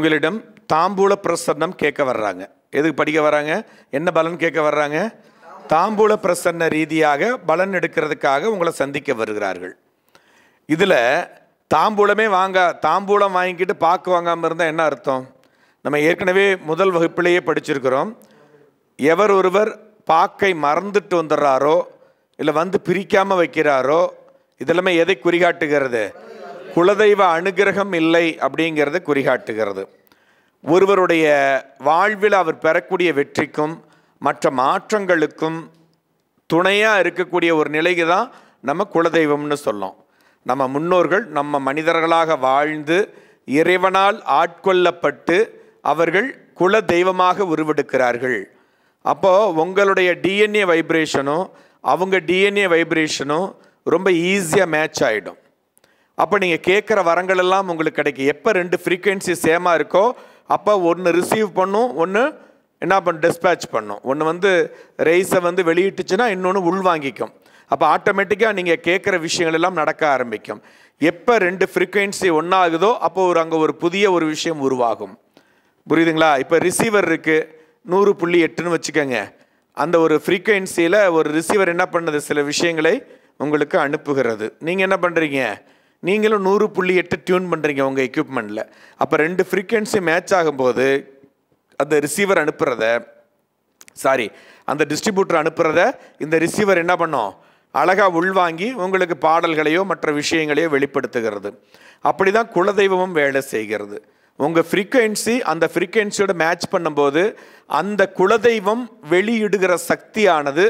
உங்களிடம் தாம்பூல பிரசன்னம் கேட்க வர்றாங்க எதுக்கு படிக்க வர்றாங்க என்ன பலன் கேட்க வர்றாங்க தாம்பூல பிரசன்ன ரீதியாக பலன் எடுக்கிறதுக்காக உங்களை சந்திக்க வருகிறார்கள் இதில் தாம்பூலமே வாங்க தாம்பூலம் வாங்கிக்கிட்டு பார்க்கு வாங்காமல் இருந்தால் என்ன அர்த்தம் நம்ம ஏற்கனவே முதல் வகுப்பிலேயே படிச்சிருக்கிறோம் எவர் ஒருவர் பாக்கை மறந்துட்டு வந்துடுறாரோ இல்லை வந்து பிரிக்காமல் வைக்கிறாரோ இதெல்லாமே எதை குறிகாட்டுகிறது குலதெய்வ அனுகிரகம் இல்லை அப்படிங்கிறத குறிகாட்டுகிறது ஒருவருடைய வாழ்வில் அவர் பெறக்கூடிய வெற்றிக்கும் மற்ற மாற்றங்களுக்கும் துணையாக இருக்கக்கூடிய ஒரு நிலைக்கு தான் நம்ம குலதெய்வம்னு சொல்லோம் நம்ம முன்னோர்கள் நம்ம மனிதர்களாக வாழ்ந்து இறைவனால் ஆட்கொள்ளப்பட்டு அவர்கள் குல தெய்வமாக உருவெடுக்கிறார்கள் அப்போது உங்களுடைய டிஎன்ஏ வைப்ரேஷனும் அவங்க டிஎன்ஏ வைப்ரேஷனும் ரொம்ப ஈஸியாக மேட்ச் ஆகிடும் அப்போ நீங்கள் கேட்குற வரங்கள் எல்லாம் உங்களுக்கு கிடைக்கும் எப்போ ரெண்டு ஃப்ரீக்குவென்சி சேமாக இருக்கோ அப்போ ஒன்று ரிசீவ் பண்ணும் ஒன்று என்ன பண்ணும் டிஸ்பேச் பண்ணும் ஒன்று வந்து ரைஸை வந்து வெளியிட்டுச்சுன்னா இன்னொன்று உள்வாங்கிக்கும் அப்போ ஆட்டோமேட்டிக்காக நீங்கள் கேட்குற விஷயங்கள் எல்லாம் நடக்க ஆரம்பிக்கும் எப்போ ரெண்டு ஃப்ரீக்குவென்சி ஒன்றாகுதோ அப்போ ஒரு அங்கே ஒரு புதிய ஒரு விஷயம் உருவாகும் புரியுதுங்களா இப்போ ரிசீவர் இருக்குது நூறு புள்ளி எட்டுன்னு வச்சுக்கோங்க அந்த ஒரு ஃப்ரீக்குவென்சியில் ஒரு ரிசீவர் என்ன பண்ணுது சில விஷயங்களை உங்களுக்கு அனுப்புகிறது நீங்கள் என்ன பண்ணுறீங்க நீங்களும் நூறு புள்ளி எட்டு டியூன் பண்ணுறீங்க உங்கள் எக்யூப்மெண்ட்டில் அப்போ ரெண்டு ஃப்ரீக்வன்சி மேட்ச் ஆகும்போது அந்த ரிசீவர் அனுப்புகிறத சாரி அந்த டிஸ்ட்ரிபியூட்டர் அனுப்புகிறத இந்த ரிசீவர் என்ன பண்ணோம் அழகாக உள்வாங்கி உங்களுக்கு பாடல்களையோ மற்ற விஷயங்களையோ வெளிப்படுத்துகிறது அப்படி தான் குலதெய்வமும் வேலை செய்கிறது உங்கள் ஃப்ரீக்வன்சி அந்த ஃப்ரீக்வன்சியோட மேட்ச் பண்ணும்போது அந்த குலதெய்வம் வெளியிடுகிற சக்தியானது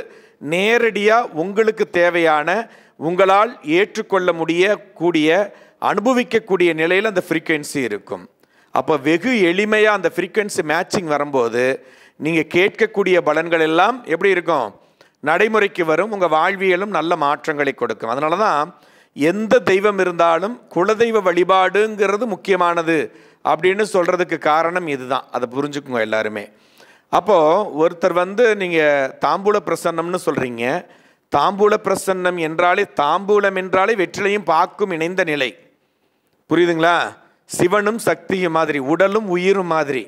நேரடியாக உங்களுக்கு தேவையான உங்களால் ஏற்றுக்கொள்ள முடிய கூடிய அனுபவிக்கக்கூடிய நிலையில் அந்த ஃப்ரீக்குவென்சி இருக்கும் அப்போ வெகு எளிமையாக அந்த ஃப்ரீக்குவென்சி மேட்சிங் வரும்போது நீங்கள் கேட்கக்கூடிய பலன்கள் எல்லாம் எப்படி இருக்கும் நடைமுறைக்கு வரும் உங்கள் வாழ்வியலும் நல்ல மாற்றங்களை கொடுக்கும் அதனால தான் எந்த தெய்வம் இருந்தாலும் குலதெய்வ வழிபாடுங்கிறது முக்கியமானது அப்படின்னு சொல்கிறதுக்கு காரணம் இதுதான் அதை புரிஞ்சுக்குங்க எல்லாருமே அப்போது ஒருத்தர் வந்து நீங்கள் தாம்பூல பிரசன்னம்னு சொல்கிறீங்க தாம்பூல பிரசன்னம் என்றாலே தாம்பூலம் என்றாலே வெற்றிலையும் பாக்கும் இணைந்த நிலை புரியுதுங்களா சிவனும் சக்தியும் மாதிரி உடலும் உயிரும் மாதிரி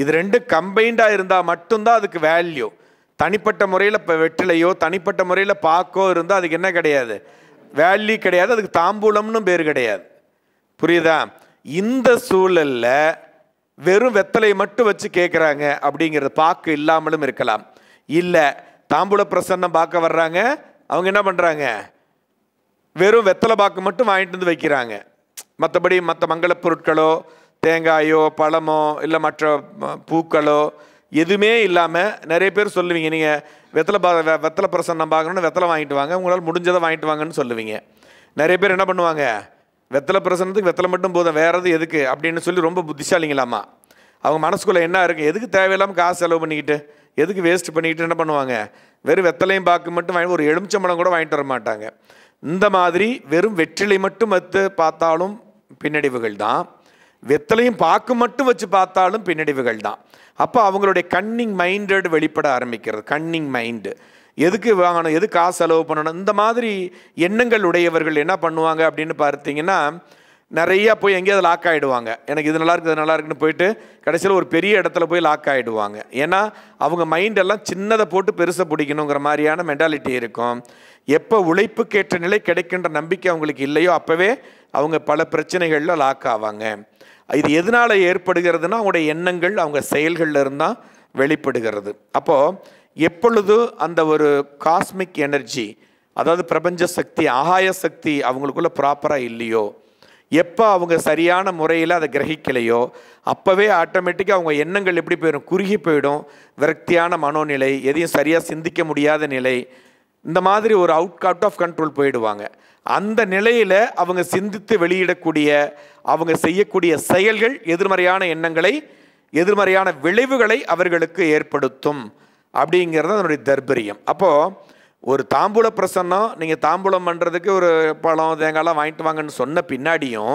இது ரெண்டு கம்பைண்டாக இருந்தால் மட்டும்தான் அதுக்கு வேல்யூ தனிப்பட்ட முறையில் இப்போ வெற்றிலையோ தனிப்பட்ட முறையில் பார்க்கோ இருந்தால் அதுக்கு என்ன கிடையாது வேல்யூ கிடையாது அதுக்கு தாம்பூலம்னு பேர் கிடையாது புரியுதா இந்த சூழலில் வெறும் வெத்தலை மட்டும் வச்சு கேட்குறாங்க அப்படிங்கிறது பாக்கு இல்லாமலும் இருக்கலாம் இல்லை தாம்பூல பிரசன்னம் பார்க்க வர்றாங்க அவங்க என்ன பண்ணுறாங்க வெறும் வெத்தலை பாக்கு மட்டும் வாங்கிட்டு வந்து வைக்கிறாங்க மற்றபடி மற்ற மங்கள பொருட்களோ தேங்காயோ பழமோ இல்லை மற்ற பூக்களோ எதுவுமே இல்லாமல் நிறைய பேர் சொல்லுவீங்க நீங்கள் வெத்தலை பா வெத்தலை பிரசன்னம் பார்க்கணுன்னு வெத்தலை வாங்கிட்டு வாங்க உங்களால் முடிஞ்சதை வாங்கிட்டு வாங்கன்னு சொல்லுவீங்க நிறைய பேர் என்ன பண்ணுவாங்க வெத்தலை பிரசனத்துக்கு வெத்தலை மட்டும் போதும் வேறு எது எதுக்கு அப்படின்னு சொல்லி ரொம்ப புத்திசாலிங்களாமா அவங்க மனசுக்குள்ளே என்ன இருக்குது எதுக்கு தேவையில்லாமல் காசு செலவு பண்ணிக்கிட்டு எதுக்கு வேஸ்ட் பண்ணிக்கிட்டு என்ன பண்ணுவாங்க வெறும் வெத்தலையும் பாக்கு மட்டும் வாங்கி ஒரு எலுமிச்சம்பழம் கூட வாங்கிட்டு வர மாட்டாங்க இந்த மாதிரி வெறும் வெற்றிலை மட்டும் வைத்து பார்த்தாலும் பின்னடைவுகள் தான் வெத்தலையும் பாக்கு மட்டும் வச்சு பார்த்தாலும் பின்னடைவுகள் தான் அப்போ அவங்களுடைய கன்னிங் மைண்டட் வெளிப்பட ஆரம்பிக்கிறது கன்னிங் மைண்டு எதுக்கு வாங்கணும் எதுக்கு காசு செலவு பண்ணணும் இந்த மாதிரி எண்ணங்கள் உடையவர்கள் என்ன பண்ணுவாங்க அப்படின்னு பார்த்தீங்கன்னா நிறையா போய் எங்கேயாவது லாக் ஆகிடுவாங்க எனக்கு இது நல்லா இருக்குது இது நல்லா இருக்குன்னு போயிட்டு கடைசியில் ஒரு பெரிய இடத்துல போய் லாக் ஆகிடுவாங்க ஏன்னா அவங்க மைண்டெல்லாம் சின்னதை போட்டு பெருசை பிடிக்கணுங்கிற மாதிரியான மென்டாலிட்டி இருக்கும் எப்போ கேட்ட நிலை கிடைக்கின்ற நம்பிக்கை அவங்களுக்கு இல்லையோ அப்போவே அவங்க பல பிரச்சனைகளில் லாக் ஆவாங்க இது எதனால் ஏற்படுகிறதுனா அவங்களுடைய எண்ணங்கள் அவங்க செயல்களில் இருந்தால் வெளிப்படுகிறது அப்போது எப்பொழுது அந்த ஒரு காஸ்மிக் எனர்ஜி அதாவது பிரபஞ்ச சக்தி ஆகாய சக்தி அவங்களுக்குள்ள ப்ராப்பராக இல்லையோ எப்போ அவங்க சரியான முறையில் அதை கிரகிக்கலையோ அப்போவே ஆட்டோமேட்டிக்காக அவங்க எண்ணங்கள் எப்படி போயிடும் குறுகி போயிடும் விரக்தியான மனோநிலை எதையும் சரியாக சிந்திக்க முடியாத நிலை இந்த மாதிரி ஒரு அவுட் அவுட் ஆஃப் கண்ட்ரோல் போயிடுவாங்க அந்த நிலையில் அவங்க சிந்தித்து வெளியிடக்கூடிய அவங்க செய்யக்கூடிய செயல்கள் எதிர்மறையான எண்ணங்களை எதிர்மறையான விளைவுகளை அவர்களுக்கு ஏற்படுத்தும் அப்படிங்கிறது அதனுடைய தர்பரியம் அப்போது ஒரு தாம்பூல பிரசன்னம் நீங்கள் தாம்பூலம் பண்ணுறதுக்கு ஒரு பழம் தேங்காய்லாம் வாங்கிட்டு வாங்கன்னு சொன்ன பின்னாடியும்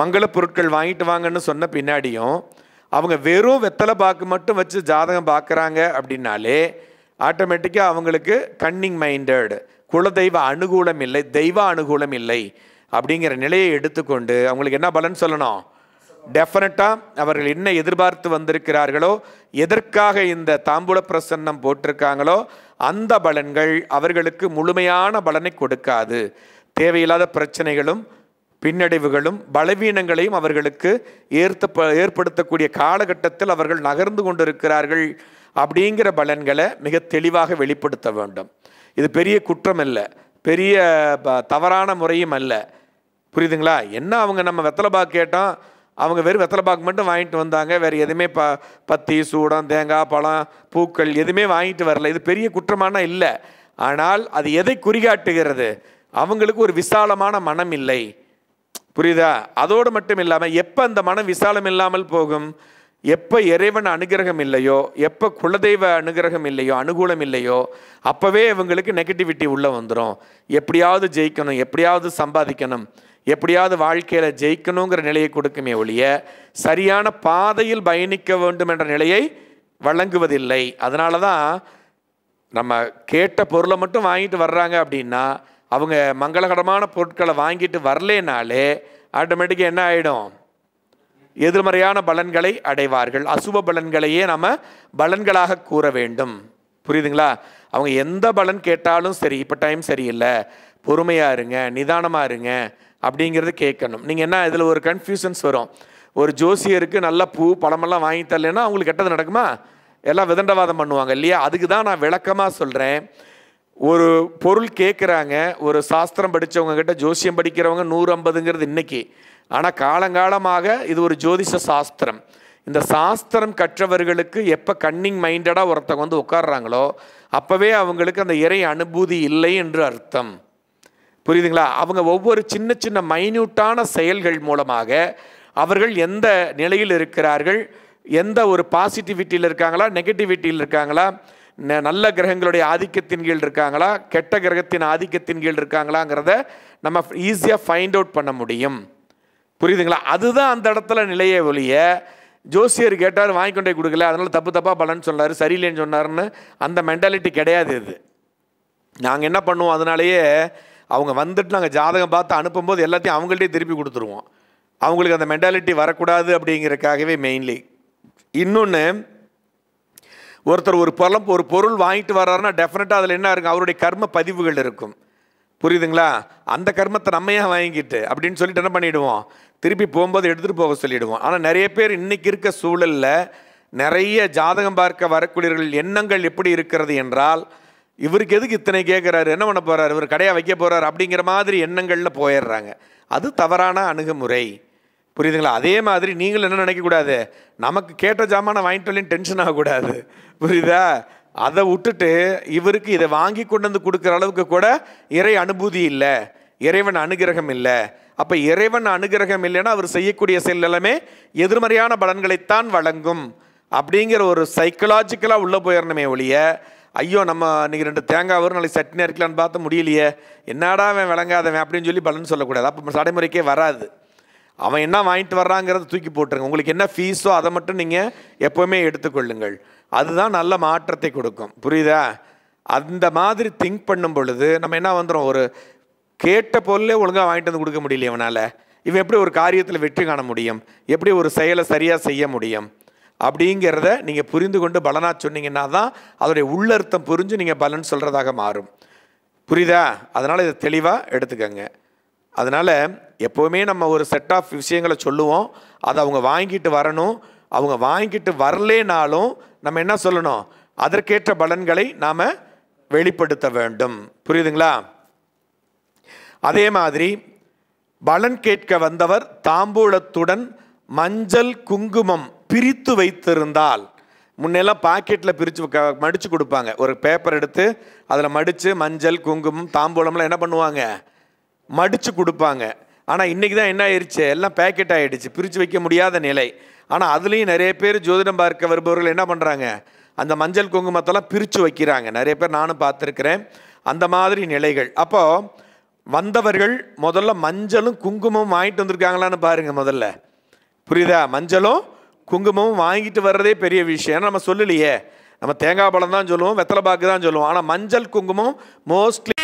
மங்கள பொருட்கள் வாங்கிட்டு வாங்கன்னு சொன்ன பின்னாடியும் அவங்க வெறும் வெத்தலை பாக்கு மட்டும் வச்சு ஜாதகம் பார்க்குறாங்க அப்படின்னாலே ஆட்டோமேட்டிக்காக அவங்களுக்கு கன்னிங் மைண்டட் குலதெய்வ அனுகூலம் இல்லை தெய்வ அனுகூலம் இல்லை அப்படிங்கிற நிலையை எடுத்துக்கொண்டு அவங்களுக்கு என்ன பலன் சொல்லணும் டெஃபினட்டாக அவர்கள் என்ன எதிர்பார்த்து வந்திருக்கிறார்களோ எதற்காக இந்த தாம்பூல பிரசன்னம் போட்டிருக்காங்களோ அந்த பலன்கள் அவர்களுக்கு முழுமையான பலனை கொடுக்காது தேவையில்லாத பிரச்சனைகளும் பின்னடைவுகளும் பலவீனங்களையும் அவர்களுக்கு ஏற்ப ஏற்படுத்தக்கூடிய காலகட்டத்தில் அவர்கள் நகர்ந்து கொண்டிருக்கிறார்கள் அப்படிங்கிற பலன்களை மிக தெளிவாக வெளிப்படுத்த வேண்டும் இது பெரிய குற்றம் அல்ல பெரிய தவறான முறையும் அல்ல புரியுதுங்களா என்ன அவங்க நம்ம வெத்தலை கேட்டோம் அவங்க வெறும் வெத்தலை பாக்கு மட்டும் வாங்கிட்டு வந்தாங்க வேறு எதுவுமே ப பத்தி சூடம் தேங்காய் பழம் பூக்கள் எதுவுமே வாங்கிட்டு வரல இது பெரிய குற்றமான இல்லை ஆனால் அது எதை குறிகாட்டுகிறது அவங்களுக்கு ஒரு விசாலமான மனம் இல்லை புரியுதா அதோடு மட்டும் இல்லாமல் எப்போ அந்த மனம் விசாலம் இல்லாமல் போகும் எப்போ இறைவன் அனுகிரகம் இல்லையோ எப்போ குலதெய்வ அனுகிரகம் இல்லையோ அனுகூலம் இல்லையோ அப்போவே இவங்களுக்கு நெகட்டிவிட்டி உள்ளே வந்துடும் எப்படியாவது ஜெயிக்கணும் எப்படியாவது சம்பாதிக்கணும் எப்படியாவது வாழ்க்கையில் ஜெயிக்கணுங்கிற நிலையை கொடுக்குமே ஒழிய சரியான பாதையில் பயணிக்க வேண்டும் என்ற நிலையை வழங்குவதில்லை அதனால தான் நம்ம கேட்ட பொருளை மட்டும் வாங்கிட்டு வர்றாங்க அப்படின்னா அவங்க மங்களகரமான பொருட்களை வாங்கிட்டு வரலேனாலே ஆட்டோமேட்டிக்காக என்ன ஆகிடும் எதிர்மறையான பலன்களை அடைவார்கள் அசுப பலன்களையே நம்ம பலன்களாக கூற வேண்டும் புரியுதுங்களா அவங்க எந்த பலன் கேட்டாலும் சரி இப்போ டைம் சரியில்லை பொறுமையாக இருங்க நிதானமாக இருங்க அப்படிங்கிறது கேட்கணும் நீங்கள் என்ன இதில் ஒரு கன்ஃபியூஷன்ஸ் வரும் ஒரு ஜோசியருக்கு நல்ல பூ பழமெல்லாம் வாங்கி தரலன்னா அவங்களுக்கு கெட்டது நடக்குமா எல்லாம் விதண்டவாதம் பண்ணுவாங்க இல்லையா அதுக்கு தான் நான் விளக்கமாக சொல்கிறேன் ஒரு பொருள் கேட்குறாங்க ஒரு சாஸ்திரம் படித்தவங்க கிட்ட ஜோசியம் படிக்கிறவங்க நூறு ஐம்பதுங்கிறது இன்றைக்கி ஆனால் காலங்காலமாக இது ஒரு ஜோதிஷ சாஸ்திரம் இந்த சாஸ்திரம் கற்றவர்களுக்கு எப்போ கன்னிங் மைண்டடாக ஒருத்தவங்க வந்து உட்காடுறாங்களோ அப்போவே அவங்களுக்கு அந்த இறை அனுபூதி இல்லை என்று அர்த்தம் புரியுதுங்களா அவங்க ஒவ்வொரு சின்ன சின்ன மைன்யூட்டான செயல்கள் மூலமாக அவர்கள் எந்த நிலையில் இருக்கிறார்கள் எந்த ஒரு பாசிட்டிவிட்டியில் இருக்காங்களா நெகட்டிவிட்டியில் இருக்காங்களா நல்ல கிரகங்களுடைய ஆதிக்கத்தின் கீழ் இருக்காங்களா கெட்ட கிரகத்தின் ஆதிக்கத்தின் கீழ் இருக்காங்களாங்கிறத நம்ம ஈஸியாக ஃபைண்ட் அவுட் பண்ண முடியும் புரியுதுங்களா அதுதான் அந்த இடத்துல நிலையை ஒழிய ஜோசியர் கேட்டார் வாங்கி கொண்டே கொடுக்கல அதனால் தப்பு தப்பாக பலன்னு சொன்னார் சரியில்லைன்னு சொன்னார்னு அந்த மென்டாலிட்டி கிடையாது இது நாங்கள் என்ன பண்ணுவோம் அதனாலேயே அவங்க வந்துட்டு நாங்கள் ஜாதகம் பார்த்து அனுப்பும்போது எல்லாத்தையும் அவங்கள்ட்டே திருப்பி கொடுத்துருவோம் அவங்களுக்கு அந்த மென்டாலிட்டி வரக்கூடாது அப்படிங்கிறக்காகவே மெயின்லி இன்னொன்று ஒருத்தர் ஒரு பொலம் ஒரு பொருள் வாங்கிட்டு வர்றாருனா டெஃபினட்டாக அதில் என்ன இருக்கும் அவருடைய கர்ம பதிவுகள் இருக்கும் புரியுதுங்களா அந்த கர்மத்தை நம்மையாக வாங்கிக்கிட்டு அப்படின்னு சொல்லிட்டு என்ன பண்ணிவிடுவோம் திருப்பி போகும்போது எடுத்துகிட்டு போக சொல்லிவிடுவோம் ஆனால் நிறைய பேர் இன்றைக்கி இருக்க சூழலில் நிறைய ஜாதகம் பார்க்க வரக்கூடியவர்கள் எண்ணங்கள் எப்படி இருக்கிறது என்றால் இவருக்கு எதுக்கு இத்தனை கேட்குறாரு என்ன பண்ண போகிறார் இவர் கடையாக வைக்க போகிறார் அப்படிங்கிற மாதிரி எண்ணங்களில் போயிடுறாங்க அது தவறான அணுகுமுறை புரியுதுங்களா அதே மாதிரி நீங்களும் என்ன நினைக்கக்கூடாது நமக்கு கேட்ட ஜாமான வாங்கிட்டு வரலன்னு டென்ஷன் ஆகக்கூடாது புரியுதா அதை விட்டுட்டு இவருக்கு இதை வாங்கி கொண்டு வந்து கொடுக்குற அளவுக்கு கூட இறை அனுபூதி இல்லை இறைவன் அனுகிரகம் இல்லை அப்போ இறைவன் அனுகிரகம் இல்லைன்னா அவர் செய்யக்கூடிய செயல் எல்லாமே எதிர்மறையான பலன்களைத்தான் வழங்கும் அப்படிங்கிற ஒரு சைக்கலாஜிக்கலாக உள்ளே போயிடணுமே ஒழிய ஐயோ நம்ம இன்றைக்கி ரெண்டு தேங்காய் வரும் நாளைக்கு சட்னி அரைக்கலான்னு பார்த்து முடியலையே என்னடா அவன் விளங்காதவன் அப்படின்னு சொல்லி பலன் சொல்லக்கூடாது அப்போ நடைமுறைக்கே வராது அவன் என்ன வாங்கிட்டு வர்றாங்கிறத தூக்கி போட்டுருங்க உங்களுக்கு என்ன ஃபீஸோ அதை மட்டும் நீங்கள் எப்போவுமே எடுத்துக்கொள்ளுங்கள் அதுதான் நல்ல மாற்றத்தை கொடுக்கும் புரியுதா அந்த மாதிரி திங்க் பண்ணும் பொழுது நம்ம என்ன வந்துடும் ஒரு கேட்ட பொருளே ஒழுங்காக வாங்கிட்டு வந்து கொடுக்க முடியல இவனால் இவன் எப்படி ஒரு காரியத்தில் வெற்றி காண முடியும் எப்படி ஒரு செயலை சரியாக செய்ய முடியும் அப்படிங்கிறத நீங்கள் புரிந்து கொண்டு பலனாக சொன்னீங்கன்னா தான் அதோடைய உள்ளர்த்தம் புரிஞ்சு நீங்கள் பலன் சொல்கிறதாக மாறும் புரியுதா அதனால் இதை தெளிவாக எடுத்துக்கங்க அதனால் எப்போவுமே நம்ம ஒரு செட் ஆஃப் விஷயங்களை சொல்லுவோம் அதை அவங்க வாங்கிட்டு வரணும் அவங்க வாங்கிட்டு வரலேனாலும் நம்ம என்ன சொல்லணும் அதற்கேற்ற பலன்களை நாம் வெளிப்படுத்த வேண்டும் புரியுதுங்களா அதே மாதிரி பலன் கேட்க வந்தவர் தாம்பூலத்துடன் மஞ்சள் குங்குமம் பிரித்து வைத்திருந்தால் முன்னெல்லாம் பாக்கெட்டில் பிரித்து மடித்து கொடுப்பாங்க ஒரு பேப்பர் எடுத்து அதில் மடித்து மஞ்சள் குங்குமம் தாம்பூலம்லாம் என்ன பண்ணுவாங்க மடித்து கொடுப்பாங்க ஆனால் இன்றைக்கி தான் என்ன ஆயிடுச்சு எல்லாம் பேக்கெட் ஆகிடுச்சு பிரித்து வைக்க முடியாத நிலை ஆனால் அதுலேயும் நிறைய பேர் ஜோதிடம் பார்க்க வருபவர்கள் என்ன பண்ணுறாங்க அந்த மஞ்சள் குங்குமத்தெல்லாம் பிரித்து வைக்கிறாங்க நிறைய பேர் நானும் பார்த்துருக்குறேன் அந்த மாதிரி நிலைகள் அப்போது வந்தவர்கள் முதல்ல மஞ்சளும் குங்குமம் வாங்கிட்டு வந்திருக்காங்களான்னு பாருங்கள் முதல்ல புரியுதா மஞ்சளும் குங்குமமும் வாங்கிட்டு வர்றதே பெரிய விஷயம் நம்ம சொல்லலையே நம்ம தேங்காய் பழம் தான் சொல்லுவோம் வெத்தலை பாக்கு தான் சொல்லுவோம் ஆனால் மஞ்சள் குங்குமம் மோஸ்ட்லி